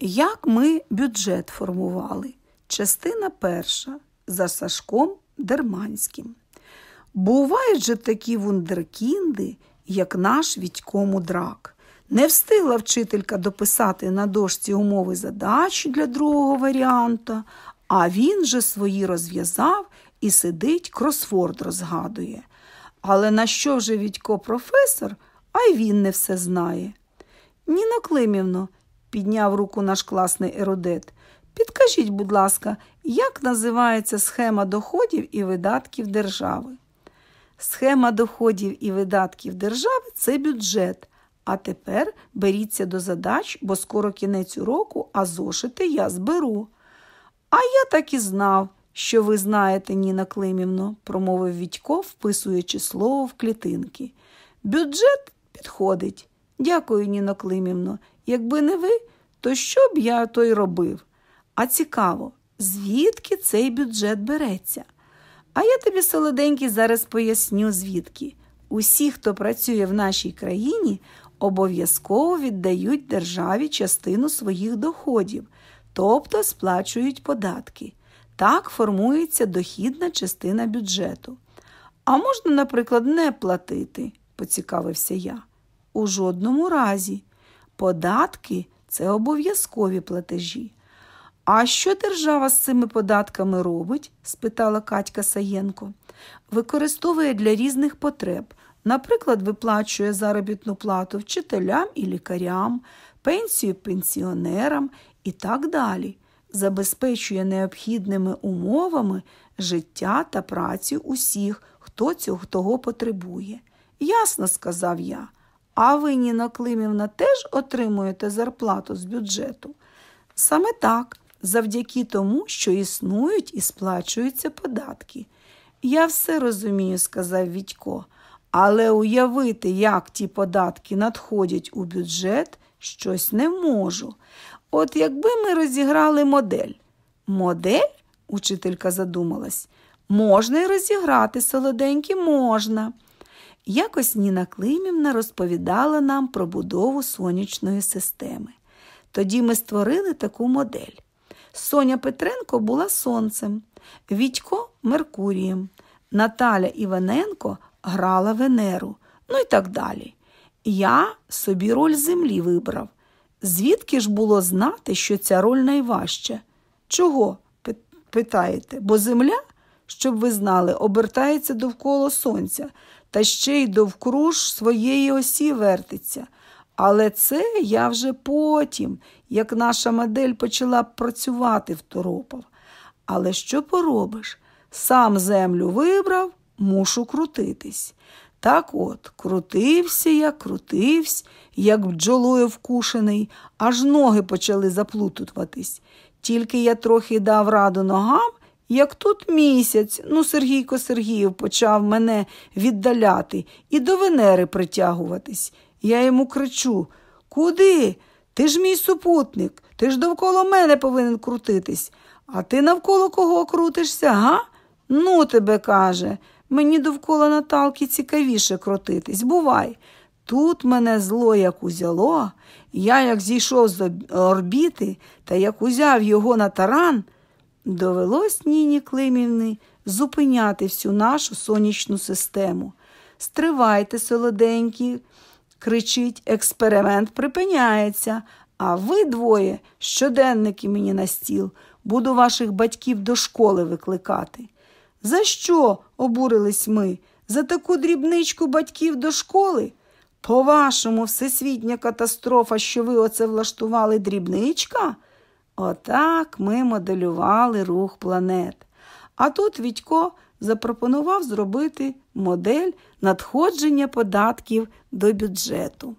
Як ми бюджет формували? Частина перша за Сашком Дерманським. Бувають же такі вундеркінди, як наш Вітько Мудрак. Не встигла вчителька дописати на дошці умови задач для другого варіанта, а він же свої розв'язав і сидить, кросворд розгадує. Але на що вже Вітько професор, а й він не все знає. Ніна Климівно, підняв руку наш класний ерудит. Підкажіть, будь ласка, як називається схема доходів і видатків держави? Схема доходів і видатків держави це бюджет. А тепер беріться до задач, бо скоро кінець уроку, а зошити я зберу. А я так і знав, що ви знаєте, Ніна Климівно, промовив Вітько, вписуючи слово в клітинки. Бюджет підходить. Дякую, Ніно Климівно. Якби не ви, то що б я то й робив? А цікаво, звідки цей бюджет береться? А я тобі, солоденький, зараз поясню, звідки усі, хто працює в нашій країні, обов'язково віддають державі частину своїх доходів, тобто сплачують податки. Так формується дохідна частина бюджету. А можна, наприклад, не платити, поцікавився я. У жодному разі. Податки це обов'язкові платежі. А що держава з цими податками робить? спитала Катька Саєнко. Використовує для різних потреб. Наприклад, виплачує заробітну плату вчителям і лікарям, пенсію пенсіонерам і так далі, забезпечує необхідними умовами життя та працю усіх, хто цього того потребує. Ясно сказав я. А ви, Ніно Климівна, теж отримуєте зарплату з бюджету? Саме так, завдяки тому, що існують і сплачуються податки. Я все розумію, сказав Вітько, але уявити, як ті податки надходять у бюджет, щось не можу. От якби ми розіграли модель. Модель? учителька задумалась, можна й розіграти солоденькі можна. Якось Ніна Климівна розповідала нам про будову сонячної системи. Тоді ми створили таку модель. Соня Петренко була сонцем, Вітько Меркурієм, Наталя Іваненко грала Венеру, ну і так далі. Я собі роль землі вибрав. Звідки ж було знати, що ця роль найважча? Чого? питаєте, бо земля, щоб ви знали, обертається довкола сонця та ще й довкруж своєї осі вертиться. Але це я вже потім, як наша модель почала працювати, второпав. Але що поробиш? Сам землю вибрав, мушу крутитись. Так от, крутився я, крутився, як бджолою вкушений, аж ноги почали заплутуватись. Тільки я трохи дав раду ногам, як тут місяць, ну, Сергійко Сергіїв почав мене віддаляти і до Венери притягуватись. Я йому кричу Куди? Ти ж мій супутник, ти ж довкола мене повинен крутитись. А ти навколо кого крутишся, га? Ну, тебе каже, мені довкола Наталки цікавіше крутитись. Бувай. Тут мене зло як узяло, я як зійшов з орбіти та як узяв його на таран. Довелось Ніні Климівни зупиняти всю нашу сонячну систему. Стривайте, солоденькі, кричить, експеримент припиняється. А ви двоє, щоденники мені на стіл, буду ваших батьків до школи викликати. За що? обурились ми? За таку дрібничку батьків до школи? По вашому, всесвітня катастрофа, що ви оце влаштували дрібничка? Отак ми моделювали рух планет. А тут Вітько запропонував зробити модель надходження податків до бюджету.